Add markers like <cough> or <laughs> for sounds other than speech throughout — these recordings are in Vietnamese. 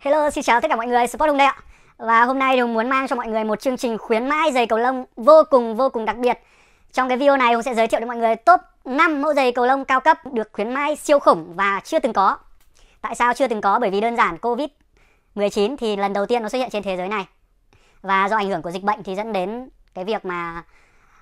Hello, xin chào tất cả mọi người, Sport Hùng đây ạ Và hôm nay Hùng muốn mang cho mọi người một chương trình khuyến mãi giày cầu lông vô cùng vô cùng đặc biệt Trong cái video này Hùng sẽ giới thiệu cho mọi người top 5 mẫu giày cầu lông cao cấp được khuyến mãi siêu khủng và chưa từng có Tại sao chưa từng có? Bởi vì đơn giản Covid-19 thì lần đầu tiên nó xuất hiện trên thế giới này Và do ảnh hưởng của dịch bệnh thì dẫn đến cái việc mà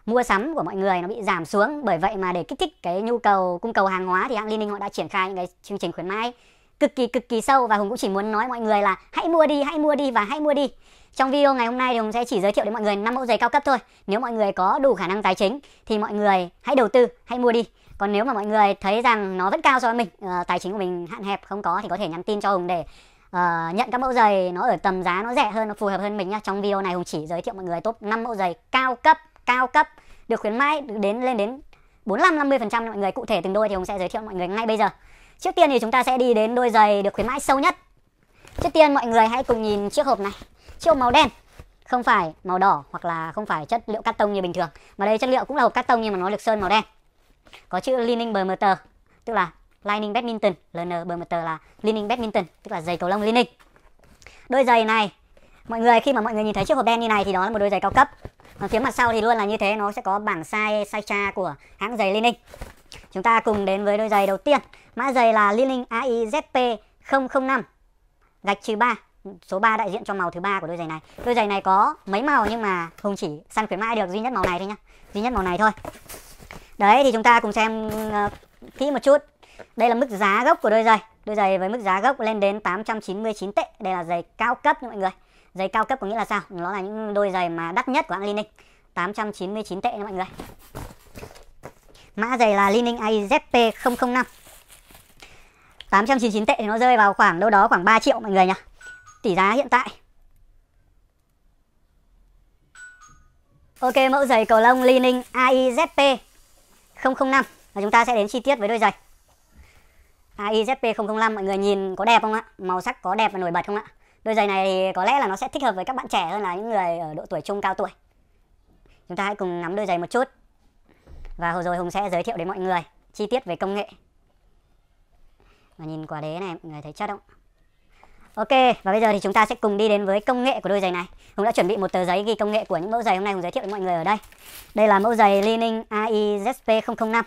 mua sắm của mọi người nó bị giảm xuống Bởi vậy mà để kích thích cái nhu cầu cung cầu hàng hóa thì hãng Liên minh họ đã triển khai những cái chương trình khuyến mãi cực kỳ cực kỳ sâu và Hùng cũng chỉ muốn nói mọi người là hãy mua đi, hãy mua đi và hãy mua đi. Trong video ngày hôm nay thì Hùng sẽ chỉ giới thiệu đến mọi người năm mẫu giày cao cấp thôi. Nếu mọi người có đủ khả năng tài chính thì mọi người hãy đầu tư, hãy mua đi. Còn nếu mà mọi người thấy rằng nó vẫn cao so với mình, uh, tài chính của mình hạn hẹp không có thì có thể nhắn tin cho Hùng để uh, nhận các mẫu giày nó ở tầm giá nó rẻ hơn, nó phù hợp hơn mình nhá. Trong video này Hùng chỉ giới thiệu mọi người top 5 mẫu giày cao cấp, cao cấp được khuyến mãi đến lên đến 45 50% mọi người cụ thể từng đôi thì Hùng sẽ giới thiệu mọi người ngay bây giờ. Trước tiên thì chúng ta sẽ đi đến đôi giày được khuyến mãi sâu nhất. Trước tiên mọi người hãy cùng nhìn chiếc hộp này. Chiếc hộp màu đen, không phải màu đỏ hoặc là không phải chất liệu cắt tông như bình thường. Mà đây chất liệu cũng là hộp cắt tông nhưng mà nó được sơn màu đen. Có chữ Lining Bermuda, tức là Lining Badminton, LN Bermuda là Lining Badminton, tức là giày cầu lông Lining. Đôi giày này, mọi người khi mà mọi người nhìn thấy chiếc hộp đen như này thì đó là một đôi giày cao cấp. Còn phía mặt sau thì luôn là như thế, nó sẽ có bảng size size tra của hãng giày Lining. Chúng ta cùng đến với đôi giày đầu tiên. Mã giày là Liling AIZP 005 gạch trừ 3 số 3 đại diện cho màu thứ ba của đôi giày này. Đôi giày này có mấy màu nhưng mà Hùng chỉ săn khuyến mãi được duy nhất màu này thôi nhá. Duy nhất màu này thôi. Đấy thì chúng ta cùng xem ờ, kỹ một chút. Đây là mức giá gốc của đôi giày. Đôi giày với mức giá gốc lên đến 899 tệ. Đây là giày cao cấp nha mọi người. Giày cao cấp có nghĩa là sao? Nó là những đôi giày mà đắt nhất của hãng Lining. 899 tệ nha mọi người. Mã giày là Lining IZP005 899 tệ thì nó rơi vào khoảng đâu đó khoảng 3 triệu mọi người nhá Tỷ giá hiện tại Ok mẫu giày cầu lông Lining AIZP005 Và chúng ta sẽ đến chi tiết với đôi giày AIZP005 mọi người nhìn có đẹp không ạ? Màu sắc có đẹp và nổi bật không ạ? Đôi giày này thì có lẽ là nó sẽ thích hợp với các bạn trẻ hơn là những người ở độ tuổi trung cao tuổi Chúng ta hãy cùng ngắm đôi giày một chút và hồi rồi Hùng sẽ giới thiệu đến mọi người chi tiết về công nghệ. Và nhìn quả đế này, mọi người thấy chất không? Ok, và bây giờ thì chúng ta sẽ cùng đi đến với công nghệ của đôi giày này. Hùng đã chuẩn bị một tờ giấy ghi công nghệ của những mẫu giày hôm nay Hùng giới thiệu đến mọi người ở đây. Đây là mẫu giày Lining AIZP005.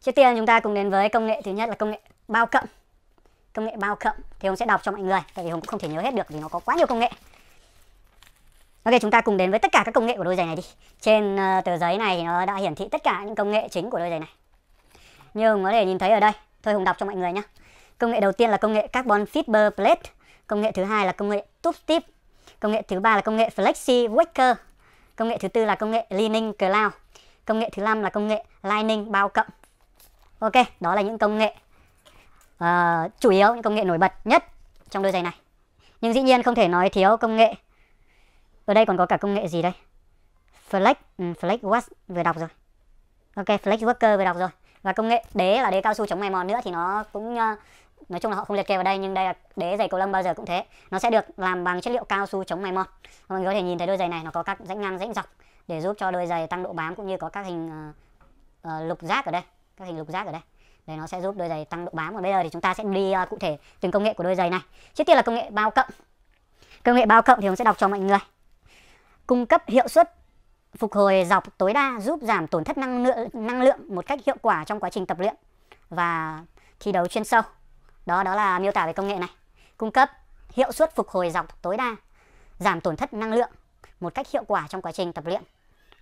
Trước tiên chúng ta cùng đến với công nghệ thứ nhất là công nghệ bao cộng. Công nghệ bao cộng thì Hùng sẽ đọc cho mọi người, tại vì Hùng cũng không thể nhớ hết được vì nó có quá nhiều công nghệ. Ok chúng ta cùng đến với tất cả các công nghệ của đôi giày này đi Trên uh, tờ giấy này nó đã hiển thị tất cả những công nghệ chính của đôi giày này Như Hùng có thể nhìn thấy ở đây Thôi Hùng đọc cho mọi người nhé Công nghệ đầu tiên là công nghệ Carbon Fiber Plate Công nghệ thứ hai là công nghệ Tube Tip Công nghệ thứ ba là công nghệ Flexi Waker Công nghệ thứ tư là công nghệ Leaning Cloud Công nghệ thứ năm là công nghệ lining Bao Cộng Ok, đó là những công nghệ uh, chủ yếu, những công nghệ nổi bật nhất trong đôi giày này Nhưng dĩ nhiên không thể nói thiếu công nghệ ở đây còn có cả công nghệ gì đây? Flex, ừ, Flex Watch vừa đọc rồi. Ok, Flex Worker vừa đọc rồi. Và công nghệ đế là đế cao su chống mài mòn nữa thì nó cũng uh, nói chung là họ không liệt kê vào đây nhưng đây là đế giày cầu lông bao giờ cũng thế. Nó sẽ được làm bằng chất liệu cao su chống mài mòn. Mọi người có thể nhìn thấy đôi giày này nó có các rãnh ngang rãnh dọc để giúp cho đôi giày tăng độ bám cũng như có các hình uh, uh, lục giác ở đây, các hình lục giác ở đây để nó sẽ giúp đôi giày tăng độ bám. và bây giờ thì chúng ta sẽ đi uh, cụ thể từng công nghệ của đôi giày này. Trước tiên là công nghệ bao cộng. Công nghệ bao cộng thì mình sẽ đọc cho mọi người cung cấp hiệu suất phục hồi dọc tối đa giúp giảm tổn thất năng lượng, năng lượng một cách hiệu quả trong quá trình tập luyện và thi đấu chuyên sâu. Đó đó là miêu tả về công nghệ này. Cung cấp hiệu suất phục hồi dọc tối đa, giảm tổn thất năng lượng một cách hiệu quả trong quá trình tập luyện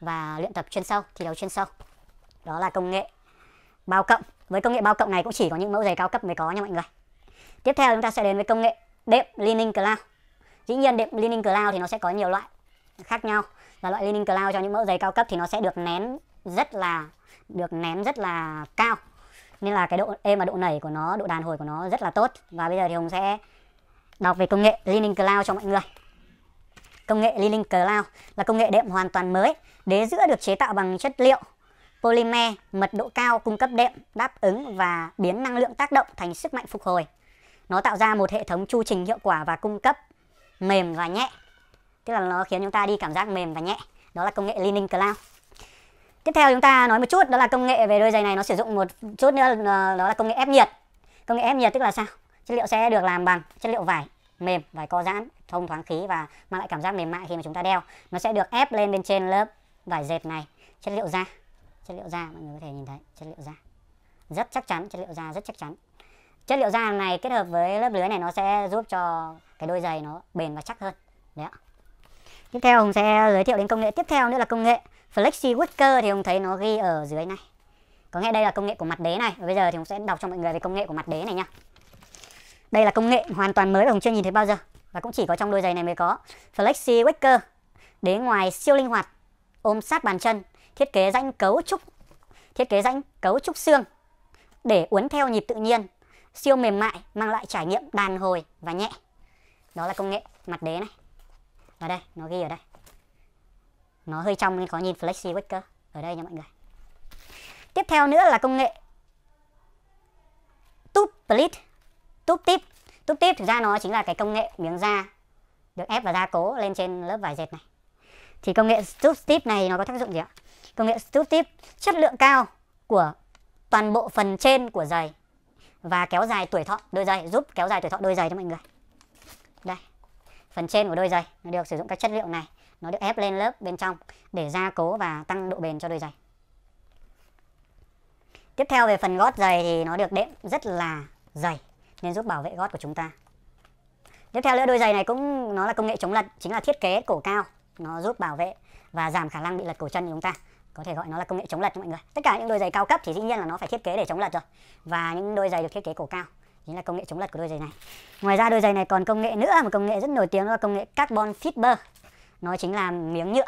và luyện tập chuyên sâu, thi đấu chuyên sâu. Đó là công nghệ bao cộng. Với công nghệ bao cộng này cũng chỉ có những mẫu giày cao cấp mới có nha mọi người. Tiếp theo chúng ta sẽ đến với công nghệ đệm Leaning Cloud. Dĩ nhiên đệm Leaning Cloud thì nó sẽ có nhiều loại khác nhau và loại lining Cloud cho những mẫu giày cao cấp thì nó sẽ được nén rất là được nén rất là cao nên là cái độ êm và độ nảy của nó độ đàn hồi của nó rất là tốt và bây giờ thì hùng sẽ đọc về công nghệ lining Cloud cho mọi người công nghệ lining Cloud là công nghệ đệm hoàn toàn mới đế giữa được chế tạo bằng chất liệu polymer mật độ cao cung cấp đệm đáp ứng và biến năng lượng tác động thành sức mạnh phục hồi nó tạo ra một hệ thống chu trình hiệu quả và cung cấp mềm và nhẹ tức là nó khiến chúng ta đi cảm giác mềm và nhẹ đó là công nghệ Leaning Cloud tiếp theo chúng ta nói một chút đó là công nghệ về đôi giày này nó sử dụng một chút nữa đó là công nghệ ép nhiệt công nghệ ép nhiệt tức là sao chất liệu sẽ được làm bằng chất liệu vải mềm vải co giãn thông thoáng khí và mang lại cảm giác mềm mại khi mà chúng ta đeo nó sẽ được ép lên bên trên lớp vải dệt này chất liệu da chất liệu da mọi người có thể nhìn thấy chất liệu da rất chắc chắn chất liệu da rất chắc chắn chất liệu da này kết hợp với lớp lưới này nó sẽ giúp cho cái đôi giày nó bền và chắc hơn đấy ạ Tiếp theo Hùng sẽ giới thiệu đến công nghệ tiếp theo nữa là công nghệ Flexi Wicker thì Hùng thấy nó ghi ở dưới này. Có nghĩa đây là công nghệ của mặt đế này. Và bây giờ thì Hùng sẽ đọc cho mọi người về công nghệ của mặt đế này nhá Đây là công nghệ hoàn toàn mới và Hùng chưa nhìn thấy bao giờ và cũng chỉ có trong đôi giày này mới có. Flexi Wicker đế ngoài siêu linh hoạt, ôm sát bàn chân, thiết kế rãnh cấu trúc thiết kế rãnh cấu trúc xương để uốn theo nhịp tự nhiên, siêu mềm mại mang lại trải nghiệm đàn hồi và nhẹ. Đó là công nghệ mặt đế này ở đây nó ghi ở đây nó hơi trong nên có nhìn flexi waker ở đây nha mọi người tiếp theo nữa là công nghệ tube plate tube tip tube tip thực ra nó chính là cái công nghệ miếng da được ép và gia cố lên trên lớp vải dệt này thì công nghệ tube tip này nó có tác dụng gì ạ công nghệ tube tip chất lượng cao của toàn bộ phần trên của giày và kéo dài tuổi thọ đôi giày giúp kéo dài tuổi thọ đôi giày cho mọi người phần trên của đôi giày nó được sử dụng các chất liệu này nó được ép lên lớp bên trong để gia cố và tăng độ bền cho đôi giày tiếp theo về phần gót giày thì nó được đệm rất là dày nên giúp bảo vệ gót của chúng ta tiếp theo nữa đôi giày này cũng nó là công nghệ chống lật chính là thiết kế cổ cao nó giúp bảo vệ và giảm khả năng bị lật cổ chân của chúng ta có thể gọi nó là công nghệ chống lật cho mọi người tất cả những đôi giày cao cấp thì dĩ nhiên là nó phải thiết kế để chống lật rồi và những đôi giày được thiết kế cổ cao chính là công nghệ chống lật của đôi giày này ngoài ra đôi giày này còn công nghệ nữa một công nghệ rất nổi tiếng đó là công nghệ carbon fiber nó chính là miếng nhựa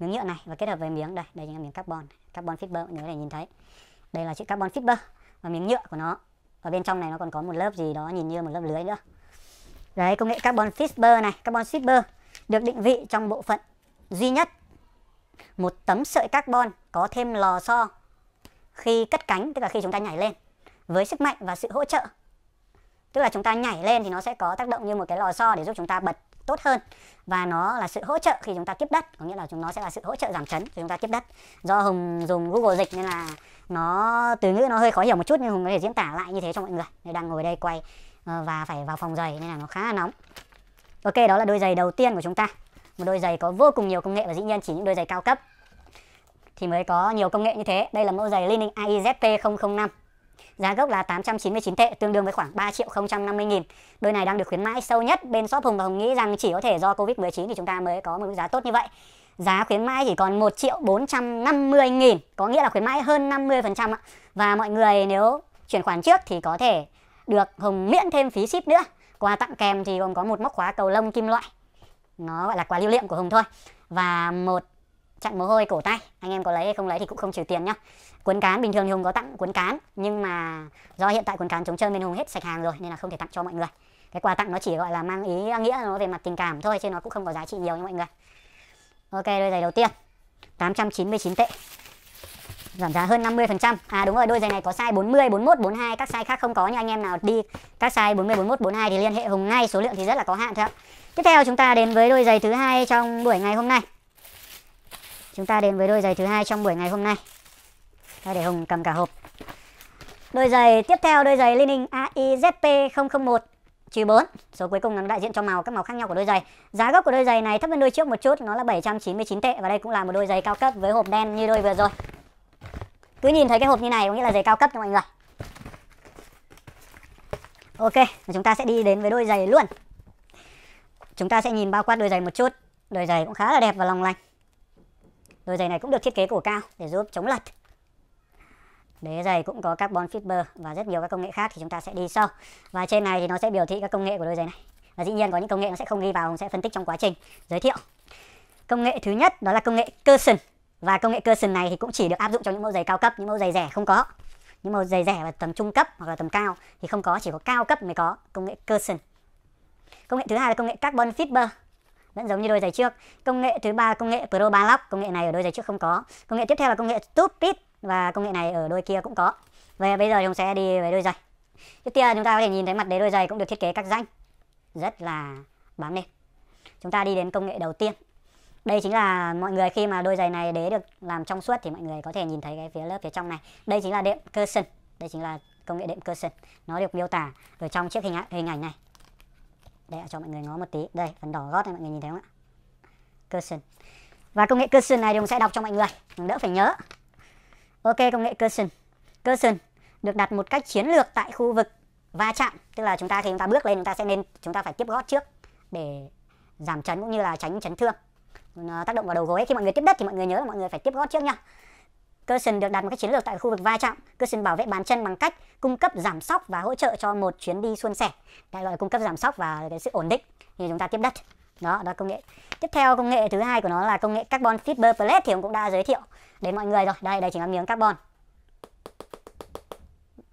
miếng nhựa này và kết hợp với miếng đây đây chính là miếng carbon carbon fiber mọi người có thể nhìn thấy đây là chữ carbon fiber và miếng nhựa của nó ở bên trong này nó còn có một lớp gì đó nhìn như một lớp lưới nữa đấy công nghệ carbon fiber này carbon fiber được định vị trong bộ phận duy nhất một tấm sợi carbon có thêm lò xo khi cất cánh tức là khi chúng ta nhảy lên với sức mạnh và sự hỗ trợ tức là chúng ta nhảy lên thì nó sẽ có tác động như một cái lò xo để giúp chúng ta bật tốt hơn và nó là sự hỗ trợ khi chúng ta tiếp đất có nghĩa là chúng nó sẽ là sự hỗ trợ giảm chấn khi chúng ta tiếp đất do hùng dùng google dịch nên là nó từ ngữ nó hơi khó hiểu một chút nhưng hùng có thể diễn tả lại như thế cho mọi người Người đang ngồi đây quay ờ, và phải vào phòng giày nên là nó khá là nóng ok đó là đôi giày đầu tiên của chúng ta một đôi giày có vô cùng nhiều công nghệ và dĩ nhiên chỉ những đôi giày cao cấp thì mới có nhiều công nghệ như thế đây là mẫu giày linning AIZP005 Giá gốc là 899 tệ, tương đương với khoảng 3 triệu 050 nghìn. Đôi này đang được khuyến mãi sâu nhất. Bên shop Hùng và Hùng nghĩ rằng chỉ có thể do Covid-19 thì chúng ta mới có một giá tốt như vậy. Giá khuyến mãi chỉ còn 1 triệu 450 nghìn, có nghĩa là khuyến mãi hơn 50% ạ. Và mọi người nếu chuyển khoản trước thì có thể được Hùng miễn thêm phí ship nữa. Quà tặng kèm thì gồm có một móc khóa cầu lông kim loại. Nó gọi là quà lưu niệm của Hùng thôi. Và một chặn mồ hôi cổ tay anh em có lấy hay không lấy thì cũng không trừ tiền nhá cuốn cán bình thường thì hùng có tặng cuốn cán nhưng mà do hiện tại cuốn cán chống trơn bên hùng hết sạch hàng rồi nên là không thể tặng cho mọi người cái quà tặng nó chỉ gọi là mang ý nghĩa nó về mặt tình cảm thôi chứ nó cũng không có giá trị nhiều nha mọi người ok đôi giày đầu tiên 899 tệ giảm giá hơn 50%. À đúng rồi, đôi giày này có size 40, 41, 42, các size khác không có nhưng anh em nào đi các size 40, 41, 42 thì liên hệ Hùng ngay, số lượng thì rất là có hạn thôi Tiếp theo chúng ta đến với đôi giày thứ hai trong buổi ngày hôm nay. Chúng ta đến với đôi giày thứ hai trong buổi ngày hôm nay. Đây để Hùng cầm cả hộp. Đôi giày tiếp theo đôi giày Lining AIZP001 trừ bốn Số cuối cùng là đại diện cho màu các màu khác nhau của đôi giày. Giá gốc của đôi giày này thấp hơn đôi trước một chút, nó là 799 tệ và đây cũng là một đôi giày cao cấp với hộp đen như đôi vừa rồi. Cứ nhìn thấy cái hộp như này có nghĩa là giày cao cấp cho mọi người. Ok, chúng ta sẽ đi đến với đôi giày luôn. Chúng ta sẽ nhìn bao quát đôi giày một chút. Đôi giày cũng khá là đẹp và lòng lành. Đôi giày này cũng được thiết kế cổ cao để giúp chống lật. Đế giày cũng có carbon fiber và rất nhiều các công nghệ khác thì chúng ta sẽ đi sau. Và trên này thì nó sẽ biểu thị các công nghệ của đôi giày này. Và dĩ nhiên có những công nghệ nó sẽ không ghi vào, sẽ phân tích trong quá trình giới thiệu. Công nghệ thứ nhất đó là công nghệ cushion. Và công nghệ cushion này thì cũng chỉ được áp dụng cho những mẫu giày cao cấp, những mẫu giày rẻ không có. Những mẫu giày rẻ và tầm trung cấp hoặc là tầm cao thì không có, chỉ có cao cấp mới có công nghệ cushion. Công nghệ thứ hai là công nghệ carbon fiber vẫn giống như đôi giày trước công nghệ thứ ba công nghệ pro Balock công nghệ này ở đôi giày trước không có công nghệ tiếp theo là công nghệ stupid và công nghệ này ở đôi kia cũng có về bây giờ chúng sẽ đi về đôi giày trước tiên chúng ta có thể nhìn thấy mặt đế đôi giày cũng được thiết kế các danh rất là bám lên chúng ta đi đến công nghệ đầu tiên đây chính là mọi người khi mà đôi giày này đế được làm trong suốt thì mọi người có thể nhìn thấy cái phía lớp phía trong này đây chính là đệm cushion đây chính là công nghệ đệm cushion nó được miêu tả ở trong chiếc hình, hình ảnh này đây cho mọi người ngó một tí đây phần đỏ gót này mọi người nhìn thấy không ạ cushion và công nghệ cushion này thì cũng sẽ đọc cho mọi người đỡ phải nhớ ok công nghệ cushion cushion được đặt một cách chiến lược tại khu vực va chạm tức là chúng ta khi chúng ta bước lên chúng ta sẽ nên chúng ta phải tiếp gót trước để giảm chấn cũng như là tránh chấn thương nó tác động vào đầu gối khi mọi người tiếp đất thì mọi người nhớ là mọi người phải tiếp gót trước nha Cushion được đặt một cái chiến lược tại khu vực va chạm. Cushion bảo vệ bàn chân bằng cách cung cấp giảm sóc và hỗ trợ cho một chuyến đi suôn sẻ. Đại loại cung cấp giảm sóc và cái sự ổn định khi chúng ta tiếp đất. Đó, đó công nghệ. Tiếp theo công nghệ thứ hai của nó là công nghệ carbon fiber plate thì cũng đã giới thiệu đến mọi người rồi. Đây, đây chính là miếng carbon.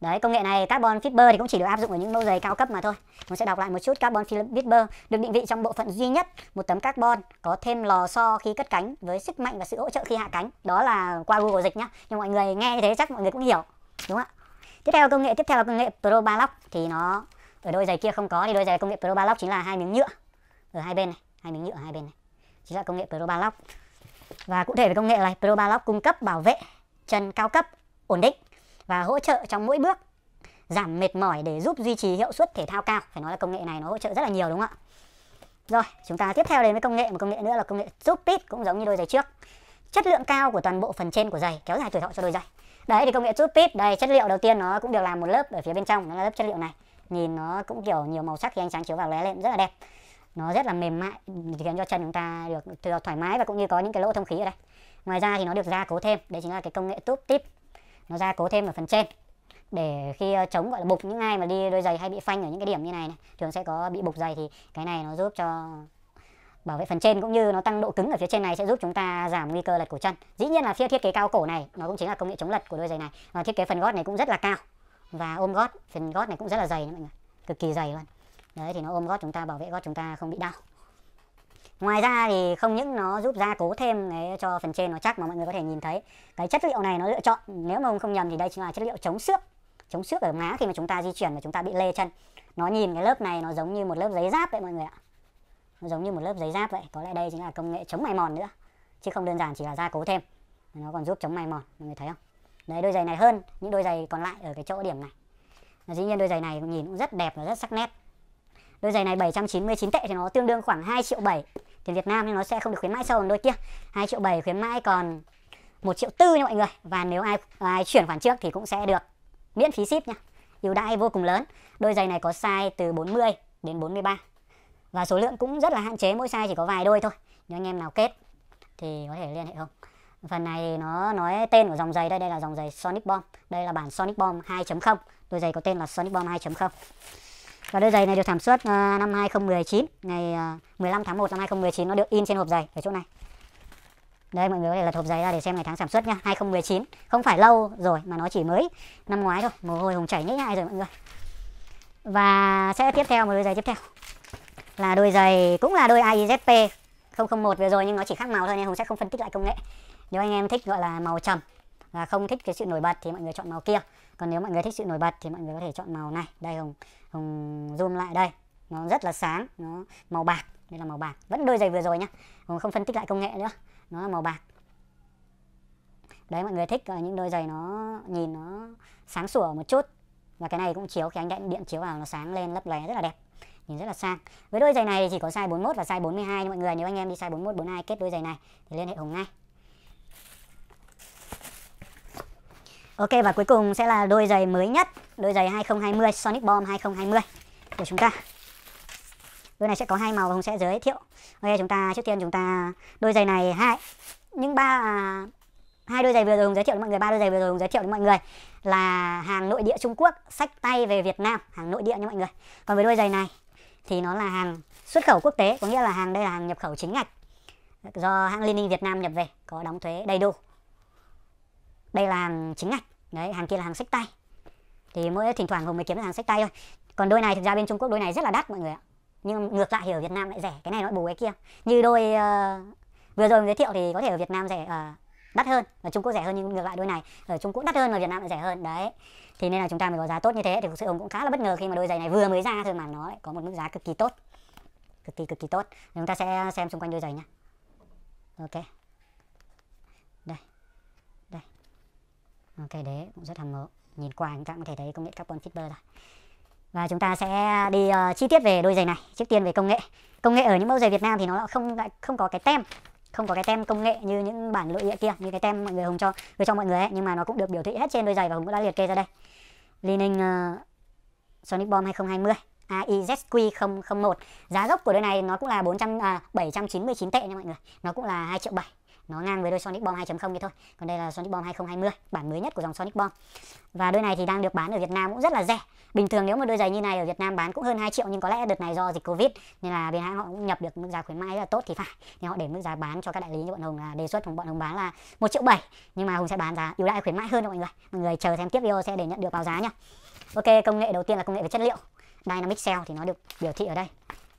Đấy, công nghệ này carbon fiber thì cũng chỉ được áp dụng ở những mẫu giày cao cấp mà thôi. Chúng sẽ đọc lại một chút carbon fiber được định vị trong bộ phận duy nhất một tấm carbon có thêm lò xo khi cất cánh với sức mạnh và sự hỗ trợ khi hạ cánh. Đó là qua Google dịch nhá. Nhưng mọi người nghe như thế chắc mọi người cũng hiểu. Đúng không ạ? Tiếp theo công nghệ tiếp theo là công nghệ Pro Balock thì nó ở đôi giày kia không có thì đôi giày công nghệ Pro Balock chính là hai miếng nhựa ở hai bên này, hai miếng nhựa ở hai bên này. Chính là công nghệ Pro Balock. Và cụ thể về công nghệ này, Pro Balock cung cấp bảo vệ chân cao cấp ổn định và hỗ trợ trong mỗi bước giảm mệt mỏi để giúp duy trì hiệu suất thể thao cao phải nói là công nghệ này nó hỗ trợ rất là nhiều đúng không ạ rồi chúng ta tiếp theo đến với công nghệ một công nghệ nữa là công nghệ giúp cũng giống như đôi giày trước chất lượng cao của toàn bộ phần trên của giày kéo dài tuổi thọ cho đôi giày đấy thì công nghệ giúp đây chất liệu đầu tiên nó cũng được làm một lớp ở phía bên trong nó là lớp chất liệu này nhìn nó cũng kiểu nhiều màu sắc khi ánh sáng chiếu vào lóe lên rất là đẹp nó rất là mềm mại khiến cho chân chúng ta được thoải mái và cũng như có những cái lỗ thông khí ở đây ngoài ra thì nó được gia cố thêm đấy chính là cái công nghệ túp nó gia cố thêm ở phần trên để khi ờ, chống gọi là bục những ai mà đi đôi giày hay bị phanh ở những cái điểm như này, này thường sẽ có bị bục giày thì cái này nó giúp cho bảo vệ phần trên cũng như nó tăng độ cứng ở phía trên này sẽ giúp chúng ta giảm nguy cơ lật cổ chân dĩ nhiên là phía thiết kế cao cổ này nó cũng chính là công nghệ chống lật của đôi giày này và thiết kế phần gót này cũng rất là cao và ôm gót phần gót này cũng rất là dày mọi người cực kỳ dày luôn đấy thì nó ôm gót chúng ta bảo vệ gót chúng ta không bị đau Ngoài ra thì không những nó giúp gia cố thêm cái cho phần trên nó chắc mà mọi người có thể nhìn thấy. Cái chất liệu này nó lựa chọn nếu mà ông không nhầm thì đây chính là chất liệu chống xước. Chống xước ở má khi mà chúng ta di chuyển và chúng ta bị lê chân. Nó nhìn cái lớp này nó giống như một lớp giấy giáp vậy mọi người ạ. Nó giống như một lớp giấy giáp vậy. Có lẽ đây chính là công nghệ chống mài mòn nữa. Chứ không đơn giản chỉ là gia cố thêm. Nó còn giúp chống mài mòn, mọi người thấy không? Đấy đôi giày này hơn những đôi giày còn lại ở cái chỗ điểm này. dĩ nhiên đôi giày này nhìn cũng rất đẹp và rất sắc nét. Đôi giày này 799 tệ thì nó tương đương khoảng 2 triệu 7 tiền Việt Nam nên nó sẽ không được khuyến mãi sâu bằng đôi kia 2 triệu 7 khuyến mãi còn 1 triệu tư nha mọi người và nếu ai ai chuyển khoản trước thì cũng sẽ được miễn phí ship nha ưu đãi vô cùng lớn đôi giày này có size từ 40 đến 43 và số lượng cũng rất là hạn chế mỗi size chỉ có vài đôi thôi nếu anh em nào kết thì có thể liên hệ không phần này nó nói tên của dòng giày đây đây là dòng giày Sonic Bomb đây là bản Sonic Bomb 2.0 đôi giày có tên là Sonic Bomb 2.0 và đôi giày này được sản xuất ờ, năm 2019, ngày 15 ờ, tháng 1 năm 2019 nó được in trên hộp giày ở chỗ này. Đây mọi người có thể lật hộp giấy ra để xem ngày tháng sản xuất nhá, 2019. Không phải lâu rồi mà nó chỉ mới năm ngoái thôi, mồ hôi hùng chảy nhễ nhại rồi mọi người. Và sẽ tiếp theo một đôi giày tiếp theo. Là đôi giày cũng là đôi AIZP 001 vừa rồi nhưng nó chỉ khác màu thôi nên Hùng sẽ không phân tích lại công nghệ. Nếu anh em thích gọi là màu trầm và không thích cái sự nổi bật thì mọi người chọn màu kia. Còn nếu mọi người thích sự nổi bật thì mọi người có thể chọn màu này. Đây Hùng zoom lại đây nó rất là sáng nó màu bạc đây là màu bạc vẫn đôi giày vừa rồi nhá không phân tích lại công nghệ nữa nó là màu bạc đấy mọi người thích ờ, những đôi giày nó nhìn nó sáng sủa một chút và cái này cũng chiếu khi anh điện điện chiếu vào nó sáng lên lấp lóe rất là đẹp nhìn rất là sang với đôi giày này chỉ có size 41 và size 42 nha mọi người nếu anh em đi size 41 42 kết đôi giày này thì liên hệ hùng ngay Ok và cuối cùng sẽ là đôi giày mới nhất, đôi giày 2020 Sonic Bomb 2020 của chúng ta. Đôi này sẽ có hai màu và Hùng sẽ giới thiệu. Ok chúng ta trước tiên chúng ta đôi giày này hai những ba hai đôi giày vừa rồi Hùng giới thiệu đến mọi người, ba đôi giày vừa rồi Hùng giới thiệu đến mọi người là hàng nội địa Trung Quốc sách tay về Việt Nam, hàng nội địa nha mọi người. Còn với đôi giày này thì nó là hàng xuất khẩu quốc tế, có nghĩa là hàng đây là hàng nhập khẩu chính ngạch do hãng Liên Việt Nam nhập về, có đóng thuế đầy đủ. Đây là hàng chính ngạch đấy hàng kia là hàng sách tay thì mỗi thỉnh thoảng hùng mới kiếm được hàng sách tay thôi còn đôi này thực ra bên trung quốc đôi này rất là đắt mọi người ạ nhưng ngược lại thì ở việt nam lại rẻ cái này nó bù cái kia như đôi uh, vừa rồi mình giới thiệu thì có thể ở việt nam rẻ uh, đắt hơn ở trung quốc rẻ hơn nhưng ngược lại đôi này ở trung quốc đắt hơn mà việt nam lại rẻ hơn đấy thì nên là chúng ta mới có giá tốt như thế thì thực sự ông cũng khá là bất ngờ khi mà đôi giày này vừa mới ra thôi mà nó lại có một mức giá cực kỳ tốt cực kỳ cực kỳ tốt chúng ta sẽ xem xung quanh đôi giày nhé ok cái đấy cũng rất hàm ngộ nhìn qua chúng ta có thể thấy công nghệ carbon fiber rồi và chúng ta sẽ đi uh, chi tiết về đôi giày này trước tiên về công nghệ công nghệ ở những mẫu giày Việt Nam thì nó không lại không có cái tem không có cái tem công nghệ như những bản nội địa kia như cái tem mọi người hùng cho gửi cho mọi người ấy nhưng mà nó cũng được biểu thị hết trên đôi giày và hùng cũng đã liệt kê ra đây Lining uh, ờ, Sonic Bomb 2020 AIZQ001 giá gốc của đôi này nó cũng là 400 à, 799 tệ nha mọi người nó cũng là 2 triệu 7 nó ngang với đôi Sonic Bomb 2.0 vậy thôi còn đây là Sonic Bomb 2020 bản mới nhất của dòng Sonic Bomb và đôi này thì đang được bán ở Việt Nam cũng rất là rẻ bình thường nếu mà đôi giày như này ở Việt Nam bán cũng hơn 2 triệu nhưng có lẽ đợt này do dịch Covid nên là bên hãng họ cũng nhập được mức giá khuyến mãi là tốt thì phải nên họ để mức giá bán cho các đại lý như bọn hùng là đề xuất của bọn hùng bán là 1 triệu 7 nhưng mà hùng sẽ bán giá ưu đãi khuyến mãi hơn cho mọi người mọi người chờ xem tiếp video sẽ để nhận được báo giá nhá Ok công nghệ đầu tiên là công nghệ về chất liệu Dynamic Cell thì nó được biểu thị ở đây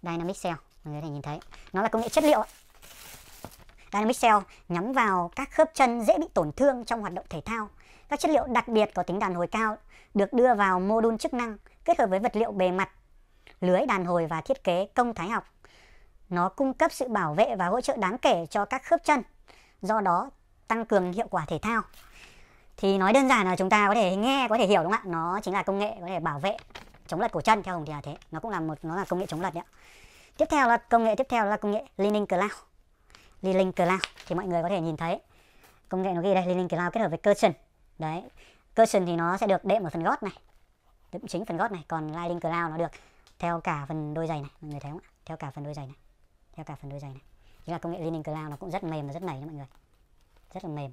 Dynamic Cell mọi người có thể nhìn thấy nó là công nghệ chất liệu Dynamic nhắm vào các khớp chân dễ bị tổn thương trong hoạt động thể thao. Các chất liệu đặc biệt có tính đàn hồi cao được đưa vào mô đun chức năng kết hợp với vật liệu bề mặt, lưới đàn hồi và thiết kế công thái học. Nó cung cấp sự bảo vệ và hỗ trợ đáng kể cho các khớp chân, do đó tăng cường hiệu quả thể thao. Thì nói đơn giản là chúng ta có thể nghe, có thể hiểu đúng không ạ? Nó chính là công nghệ có thể bảo vệ chống lật cổ chân theo hùng thì là thế. Nó cũng là một nó là công nghệ chống lật đấy ạ. Tiếp theo là công nghệ tiếp theo là công nghệ Leaning Cloud. Lilink Cloud thì mọi người có thể nhìn thấy công nghệ nó ghi đây Lilink Cloud kết hợp với Cushion đấy Cushion thì nó sẽ được đệm ở phần gót này đệm chính phần gót này còn Lilink Cloud nó được theo cả phần đôi giày này mọi người thấy không ạ theo cả phần đôi giày này theo cả phần đôi giày này chính là công nghệ Lilink Cloud nó cũng rất mềm và rất nảy nha mọi người rất là mềm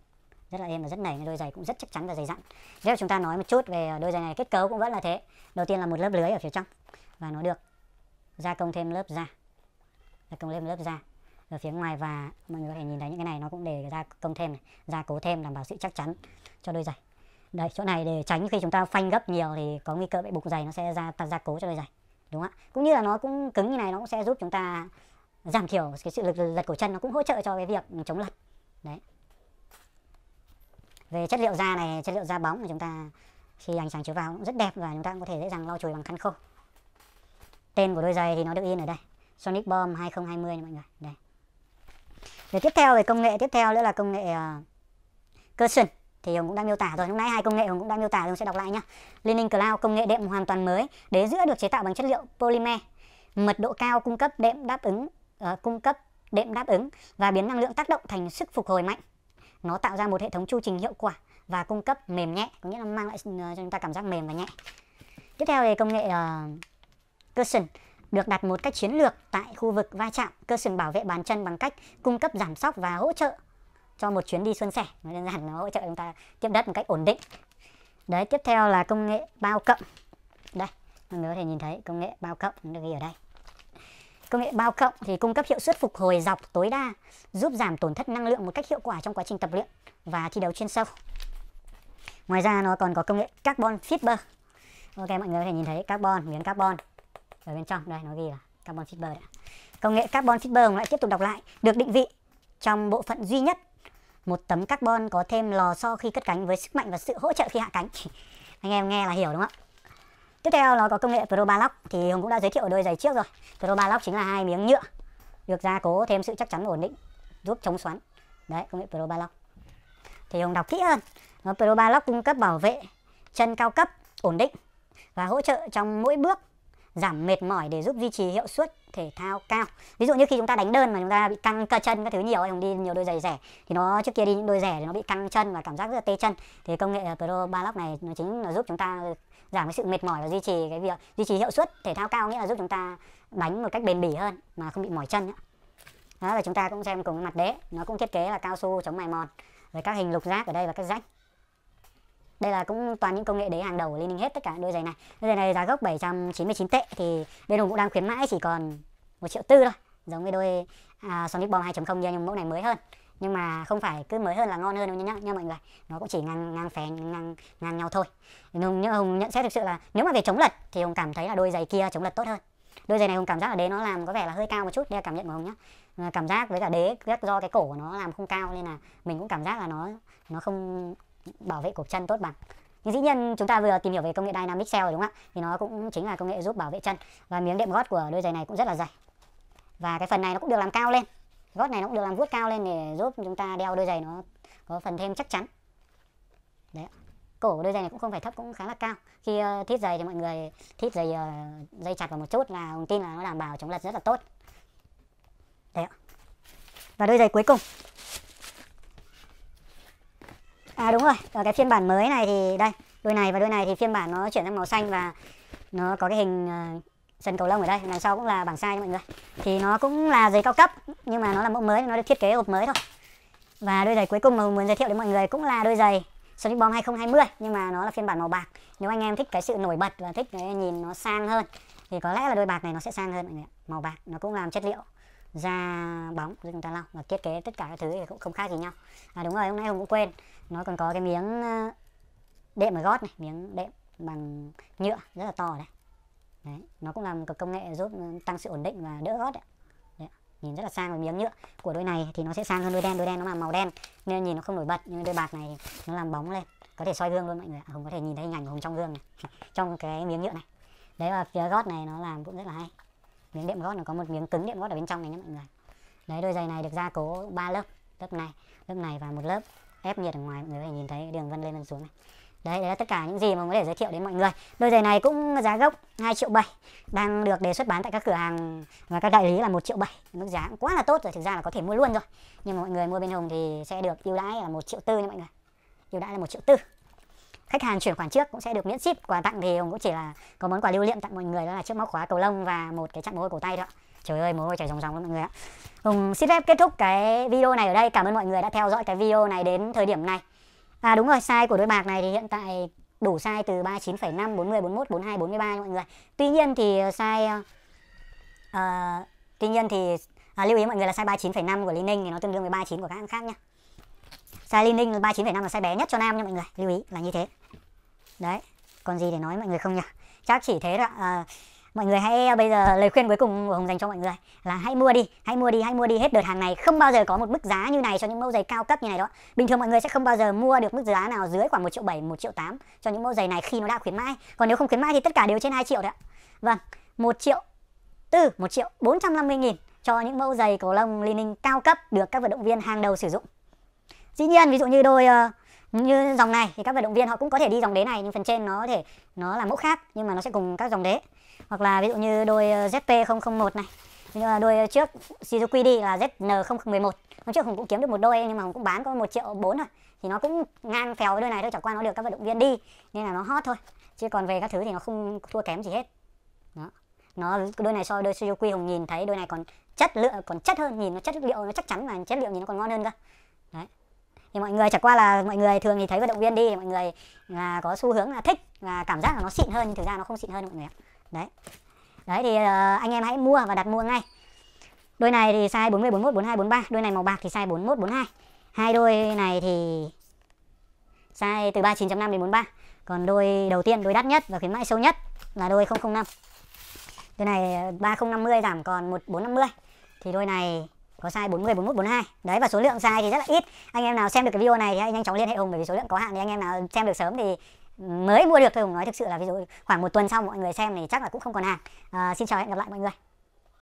rất là êm và rất nảy đôi giày cũng rất chắc chắn và dày dặn nếu chúng ta nói một chút về đôi giày này kết cấu cũng vẫn là thế đầu tiên là một lớp lưới ở phía trong và nó được gia công thêm lớp da gia công thêm lớp da ở phía ngoài và mọi người có thể nhìn thấy những cái này nó cũng để ra công thêm này, gia cố thêm đảm bảo sự chắc chắn cho đôi giày đây chỗ này để tránh khi chúng ta phanh gấp nhiều thì có nguy cơ bị bục giày nó sẽ ra gia cố cho đôi giày đúng không ạ cũng như là nó cũng cứng như này nó cũng sẽ giúp chúng ta giảm thiểu cái sự lực giật cổ chân nó cũng hỗ trợ cho cái việc chống lật đấy về chất liệu da này chất liệu da bóng mà chúng ta khi ánh sáng chiếu vào cũng rất đẹp và chúng ta cũng có thể dễ dàng lau chùi bằng khăn khô tên của đôi giày thì nó được in ở đây Sonic Bomb 2020 này mọi người đây rồi tiếp theo về công nghệ tiếp theo nữa là công nghệ uh, ờ, Cushion thì Hùng cũng đã miêu tả rồi. Lúc nãy hai công nghệ Hùng cũng đã miêu tả rồi, Hùng sẽ đọc lại nhá. Linen Cloud công nghệ đệm hoàn toàn mới, đế giữa được chế tạo bằng chất liệu polymer, mật độ cao cung cấp đệm đáp ứng uh, cung cấp đệm đáp ứng và biến năng lượng tác động thành sức phục hồi mạnh. Nó tạo ra một hệ thống chu trình hiệu quả và cung cấp mềm nhẹ, có nghĩa là mang lại ờ, cho chúng ta cảm giác mềm và nhẹ. Tiếp theo về công nghệ uh, cushion được đặt một cách chiến lược tại khu vực va chạm cơ sừng bảo vệ bàn chân bằng cách cung cấp giảm sóc và hỗ trợ cho một chuyến đi xuân sẻ đơn giản nó hỗ trợ chúng ta tiếp đất một cách ổn định đấy tiếp theo là công nghệ bao cộng đây mọi người có thể nhìn thấy công nghệ bao cộng được ghi ở đây Công nghệ bao cộng thì cung cấp hiệu suất phục hồi dọc tối đa, giúp giảm tổn thất năng lượng một cách hiệu quả trong quá trình tập luyện và thi đấu chuyên sâu. Ngoài ra nó còn có công nghệ carbon fiber. Ok mọi người có thể nhìn thấy carbon, miếng carbon ở bên trong đây nó ghi là carbon fiber đã. công nghệ carbon fiber lại tiếp tục đọc lại được định vị trong bộ phận duy nhất một tấm carbon có thêm lò xo khi cất cánh với sức mạnh và sự hỗ trợ khi hạ cánh <laughs> anh em nghe là hiểu đúng không tiếp theo nó có công nghệ pro balock thì hùng cũng đã giới thiệu ở đôi giày trước rồi pro balock chính là hai miếng nhựa được gia cố thêm sự chắc chắn ổn định giúp chống xoắn đấy công nghệ pro balock thì hùng đọc kỹ hơn nó pro balock cung cấp bảo vệ chân cao cấp ổn định và hỗ trợ trong mỗi bước giảm mệt mỏi để giúp duy trì hiệu suất thể thao cao ví dụ như khi chúng ta đánh đơn mà chúng ta bị căng cơ chân các thứ nhiều ấy, đi nhiều đôi giày rẻ thì nó trước kia đi những đôi rẻ thì nó bị căng chân và cảm giác rất là tê chân thì công nghệ pro balock này nó chính là giúp chúng ta giảm cái sự mệt mỏi và duy trì cái việc duy trì hiệu suất thể thao cao nghĩa là giúp chúng ta đánh một cách bền bỉ hơn mà không bị mỏi chân nữa. đó là chúng ta cũng xem cùng mặt đế nó cũng thiết kế là cao su chống mài mòn với các hình lục giác ở đây và các rách đây là cũng toàn những công nghệ đấy hàng đầu của Liên Ninh hết tất cả đôi giày này đôi giày này giá gốc 799 tệ thì bên Hùng cũng đang khuyến mãi chỉ còn một triệu tư thôi giống cái đôi à, Sonic Bomb 2.0 nhưng mẫu này mới hơn nhưng mà không phải cứ mới hơn là ngon hơn đâu nhá, nha mọi người nó cũng chỉ ngang ngang phèn ngang ngang nhau thôi nhưng nhưng hùng nhận xét thực sự là nếu mà về chống lật thì hùng cảm thấy là đôi giày kia chống lật tốt hơn đôi giày này hùng cảm giác ở đế nó làm có vẻ là hơi cao một chút đây là cảm nhận của hùng nhá cảm giác với cả đế do cái cổ của nó làm không cao nên là mình cũng cảm giác là nó nó không bảo vệ cột chân tốt bằng nhưng dĩ nhiên chúng ta vừa tìm hiểu về công nghệ Dynamic Cell đúng không ạ? Thì nó cũng chính là công nghệ giúp bảo vệ chân và miếng đệm gót của đôi giày này cũng rất là dày. Và cái phần này nó cũng được làm cao lên. Gót này nó cũng được làm vuốt cao lên để giúp chúng ta đeo đôi giày nó có phần thêm chắc chắn. Đấy. Cổ của đôi giày này cũng không phải thấp cũng khá là cao. Khi uh, thít giày thì mọi người thít giày uh, dây chặt vào một chút là tin là nó đảm bảo chống lật rất là tốt. Đấy ạ. Và đôi giày cuối cùng à đúng rồi ở cái phiên bản mới này thì đây đôi này và đôi này thì phiên bản nó chuyển sang màu xanh và nó có cái hình ờ, sân cầu lông ở đây đằng sau cũng là bảng sai nha mọi người thì nó cũng là giày cao cấp nhưng mà nó là mẫu mới nó được thiết kế hộp mới thôi và đôi giày cuối cùng mà mình muốn giới thiệu đến mọi người cũng là đôi giày Sonic Bomb 2020 nhưng mà nó là phiên bản màu bạc nếu anh em thích cái sự nổi bật và thích cái nhìn nó sang hơn thì có lẽ là đôi bạc này nó sẽ sang hơn mọi người màu bạc nó cũng làm chất liệu da bóng chúng ta lau và thiết kế tất cả các thứ thì cũng không khác gì nhau à đúng rồi hôm nay hùng cũng quên nó còn có cái miếng ờ, đệm ở gót này miếng đệm bằng nhựa rất là to này đấy nó cũng làm một công nghệ giúp ừ, tăng sự ổn định và đỡ gót đấy. đấy nhìn rất là sang với miếng nhựa của đôi này thì nó sẽ sang hơn đôi đen đôi đen nó là màu đen nên nhìn nó không nổi bật nhưng đôi bạc này nó làm bóng lên có thể soi gương luôn mọi người ạ hùng có thể nhìn thấy hình ảnh của hùng trong gương này <laughs> trong cái miếng nhựa này đấy và phía gót này nó làm cũng rất là hay miếng đệm gót nó có một miếng cứng đệm gót ở bên trong này nhé mọi người đấy đôi giày này được gia cố ba lớp lớp này lớp này và một lớp ép nhiệt ở ngoài mọi người có thể nhìn thấy đường vân lên vân xuống này đấy đấy là tất cả những gì mà có thể giới thiệu đến mọi người đôi giày này cũng giá gốc 2 triệu bảy đang được đề xuất bán tại các cửa hàng và các đại lý là một triệu bảy mức giá cũng quá là tốt rồi thực ra là có thể mua luôn rồi nhưng mà mọi người mua bên hồng thì sẽ được ưu đãi là một triệu tư nha mọi người ưu đãi là một triệu tư khách hàng chuyển khoản trước cũng sẽ được miễn ship quà tặng thì hồng cũng chỉ là có món quà lưu niệm tặng mọi người đó là chiếc móc khóa cầu lông và một cái chặn mồ cổ tay thôi trời ơi mồ hôi chảy ròng ròng lắm mọi người ạ Hùng xin phép kết thúc cái video này ở đây cảm ơn mọi người đã theo dõi cái video này đến thời điểm này à đúng rồi sai của đôi bạc này thì hiện tại đủ sai từ 39,5 40 41 42 43 mọi người tuy nhiên thì sai uh, tuy nhiên thì à, lưu ý mọi người là sai 39,5 của Lý Ninh thì nó tương đương với 39 của các hãng khác nhá sai Lý Ninh 39,5 là sai bé nhất cho nam nha mọi người lưu ý là như thế đấy còn gì để nói mọi người không nhỉ chắc chỉ thế rồi. à, mọi người hãy ờ, bây giờ lời khuyên cuối cùng của hùng dành cho mọi người là hãy mua đi hãy mua đi hãy mua đi hết đợt hàng này không bao giờ có một mức giá như này cho những mẫu giày cao cấp như này đó bình thường mọi người sẽ không bao giờ mua được mức giá nào dưới khoảng một triệu bảy một triệu tám cho những mẫu giày này khi nó đã khuyến mãi còn nếu không khuyến mãi thì tất cả đều trên 2 triệu đấy ạ vâng một triệu tư một triệu bốn trăm năm mươi nghìn cho những mẫu giày cổ lông lining cao cấp được các vận động viên hàng đầu sử dụng dĩ nhiên ví dụ như đôi ờ, như dòng này thì các vận động viên họ cũng có thể đi dòng đế này nhưng phần trên nó thể nó là mẫu khác nhưng mà nó sẽ cùng các dòng đế hoặc là ví dụ như đôi ờ, ZP001 này nhưng mà đôi ờ, trước Suzuki đi là ZN011 hôm trước hùng cũng kiếm được một đôi nhưng mà hùng cũng bán có một triệu bốn rồi, thì nó cũng ngang phèo với đôi này thôi chẳng qua nó được các vận động viên đi nên là nó hot thôi chứ còn về các thứ thì nó không thua kém gì hết đó nó đôi này so với đôi Suzuki hùng nhìn thấy đôi này còn chất lượng còn chất hơn nhìn nó chất liệu nó chắc chắn mà chất liệu nhìn nó còn ngon hơn cơ đấy thì mọi người chẳng qua là mọi người thường thì thấy vận động viên đi thì mọi người là có xu hướng là thích và cảm giác là nó xịn hơn nhưng thực ra nó không xịn hơn mọi người ạ đấy đấy thì uh, anh em hãy mua và đặt mua ngay đôi này thì size 40 41 42 43 đôi này màu bạc thì size 41 42 hai đôi này thì size từ 39.5 đến 43 còn đôi đầu tiên đôi đắt nhất và khuyến mãi sâu nhất là đôi 005 đôi này 3050 ờ, giảm còn 1450 thì đôi này có size 40, 41, 42 Đấy và số lượng size thì rất là ít Anh em nào xem được cái video này thì hãy nhanh chóng liên hệ Hùng Bởi vì số lượng có hạn thì anh em nào xem được sớm thì mới mua được thôi hùng nói thực sự là ví dụ khoảng một tuần sau mọi người xem thì chắc là cũng không còn hàng à, xin chào hẹn gặp lại mọi người